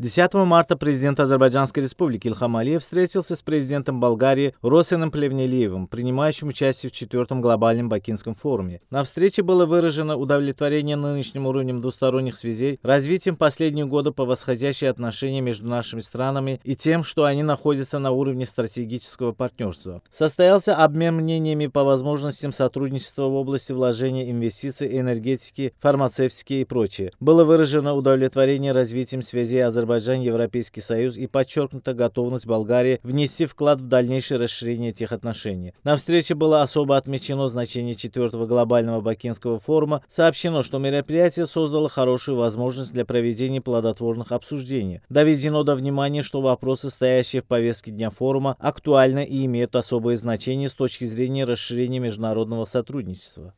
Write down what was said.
10 марта президент Азербайджанской республики Ильхам Алиев встретился с президентом Болгарии Росином Плевнелиевым, принимающим участие в четвертом глобальном Бакинском форуме. На встрече было выражено удовлетворение нынешним уровнем двусторонних связей, развитием последние годы по восходящей отношения между нашими странами и тем, что они находятся на уровне стратегического партнерства. Состоялся обмен мнениями по возможностям сотрудничества в области вложения инвестиций, энергетики, фармацевтики и прочее. Было выражено удовлетворение развитием связей Азербайджана Азербайджан, Европейский Союз и подчеркнута готовность Болгарии внести вклад в дальнейшее расширение этих отношений. На встрече было особо отмечено значение четвертого глобального бакинского форума. Сообщено, что мероприятие создало хорошую возможность для проведения плодотворных обсуждений. Доведено до внимания, что вопросы, стоящие в повестке дня форума, актуальны и имеют особое значение с точки зрения расширения международного сотрудничества.